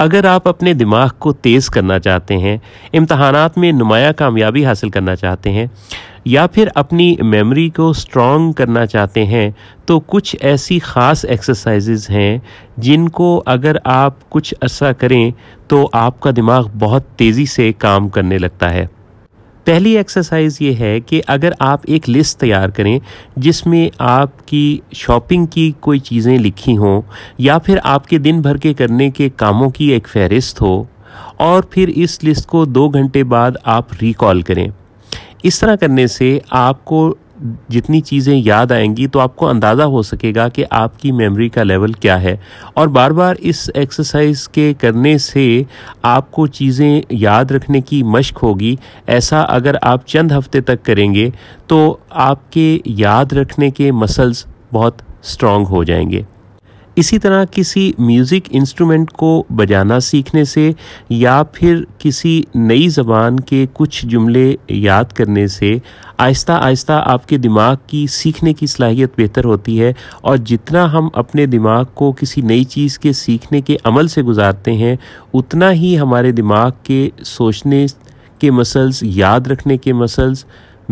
अगर आप अपने दिमाग को तेज़ करना चाहते हैं इम्तहान में नुमाया कामयाबी हासिल करना चाहते हैं या फिर अपनी मेमोरी को स्ट्रॉन्ग करना चाहते हैं तो कुछ ऐसी ख़ास एक्सरसाइजेज हैं जिनको अगर आप कुछ अर्सा करें तो आपका दिमाग बहुत तेज़ी से काम करने लगता है पहली एक्सरसाइज ये है कि अगर आप एक लिस्ट तैयार करें जिसमें आपकी शॉपिंग की कोई चीज़ें लिखी हों या फिर आपके दिन भर के करने के कामों की एक फहरिस्त हो और फिर इस लिस्ट को दो घंटे बाद आप रिकॉल करें इस तरह करने से आपको जितनी चीज़ें याद आएंगी तो आपको अंदाज़ा हो सकेगा कि आपकी मेमोरी का लेवल क्या है और बार बार इस एक्सरसाइज के करने से आपको चीज़ें याद रखने की मशक होगी ऐसा अगर आप चंद हफ्ते तक करेंगे तो आपके याद रखने के मसल्स बहुत स्ट्रॉन्ग हो जाएंगे इसी तरह किसी म्यूज़िक इंस्ट्रूमेंट को बजाना सीखने से या फिर किसी नई ज़बान के कुछ जुमले याद करने से आहिस्ता आहिस्ता आपके दिमाग की सीखने की सलाहियत बेहतर होती है और जितना हम अपने दिमाग को किसी नई चीज़ के सीखने के अमल से गुजारते हैं उतना ही हमारे दिमाग के सोचने के मसल्स याद रखने के मसल्स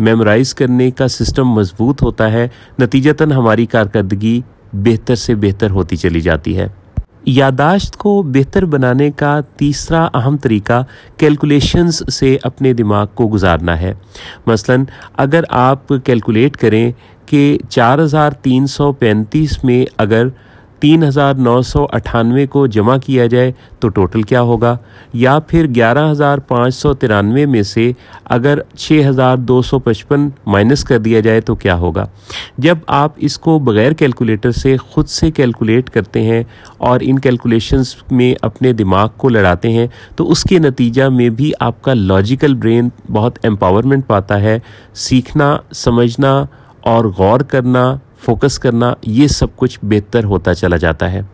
मेमोराइज़ करने का सिस्टम मजबूत होता है नतीजतन हमारी कारकर्दगी बेहतर से बेहतर होती चली जाती है यादाश्त को बेहतर बनाने का तीसरा अहम तरीका कैलकुलेशंस से अपने दिमाग को गुजारना है मसलन अगर आप कैलकुलेट करें कि 4335 में अगर तीन हज़ार नौ सौ अठानवे को जमा किया जाए तो टोटल क्या होगा या फिर ग्यारह हज़ार पाँच सौ तिरानवे में से अगर छः हज़ार दो सौ पचपन माइनस कर दिया जाए तो क्या होगा जब आप इसको बग़ैर कैलकुलेटर से ख़ुद से कैलकुलेट करते हैं और इन कैलकुलेशंस में अपने दिमाग को लड़ाते हैं तो उसके नतीजा में भी आपका लॉजिकल ब्रेन बहुत एम्पावरमेंट पाता है सीखना समझना और गौर करना फोकस करना ये सब कुछ बेहतर होता चला जाता है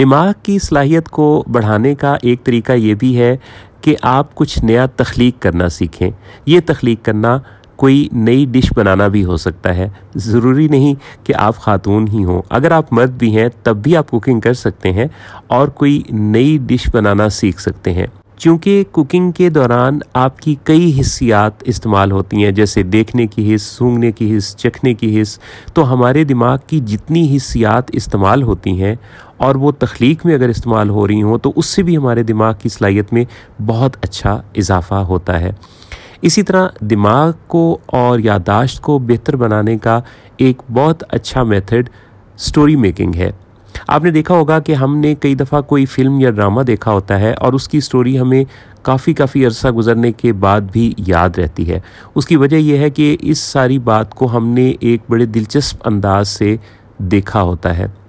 दिमाग की सलाहियत को बढ़ाने का एक तरीका ये भी है कि आप कुछ नया तख्लीक करना सीखें ये तख्लीक करना कोई नई डिश बनाना भी हो सकता है ज़रूरी नहीं कि आप ख़ातून ही हों अगर आप मर्द भी हैं तब भी आप कुकिंग कर सकते हैं और कोई नई डिश बनाना सीख सकते हैं क्योंकि कुकिंग के दौरान आपकी कई हिस्सियात इस्तेमाल होती हैं जैसे देखने की हिस्स सूंघने की हिस्स चखने की हिस्स तो हमारे दिमाग की जितनी हिस्सियात इस्तेमाल होती हैं और वो तख्लीक में अगर इस्तेमाल हो रही हों तो उससे भी हमारे दिमाग की सलाहियत में बहुत अच्छा इजाफा होता है इसी तरह दिमाग को और यादाश्त को बेहतर बनाने का एक बहुत अच्छा मेथड स्टोरी मेकिंग है आपने देखा होगा कि हमने कई दफ़ा कोई फिल्म या ड्रामा देखा होता है और उसकी स्टोरी हमें काफ़ी काफ़ी अरसा गुजरने के बाद भी याद रहती है उसकी वजह यह है कि इस सारी बात को हमने एक बड़े दिलचस्प अंदाज से देखा होता है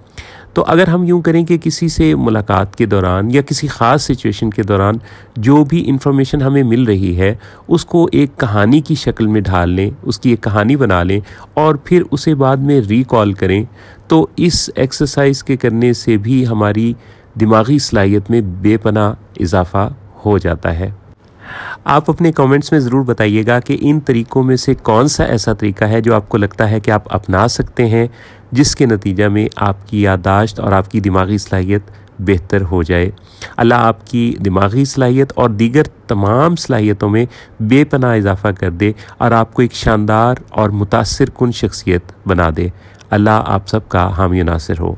तो अगर हम यूँ करें कि किसी से मुलाकात के दौरान या किसी ख़ास सिचुएशन के दौरान जो भी इंफॉर्मेशन हमें मिल रही है उसको एक कहानी की शक्ल में ढाल लें उसकी एक कहानी बना लें और फिर उसे बाद में रिकॉल करें तो इस एक्सरसाइज के करने से भी हमारी दिमागी सलाहियत में बेपना इजाफा हो जाता है आप अपने कमेंट्स में ज़रूर बताइएगा कि इन तरीकों में से कौन सा ऐसा तरीका है जो आपको लगता है कि आप अपना सकते हैं जिसके नतीजा में आपकी यादाश्त और आपकी दिमागी सलाहियत बेहतर हो जाए अल्लाह आपकी दिमागी सलाहियत और दीगर तमाम सलाहियतों में बेपना इजाफा कर दे और आपको एक शानदार और मुतासर शख्सियत बना दे अल्लाह आप सबका हामी नासिर हो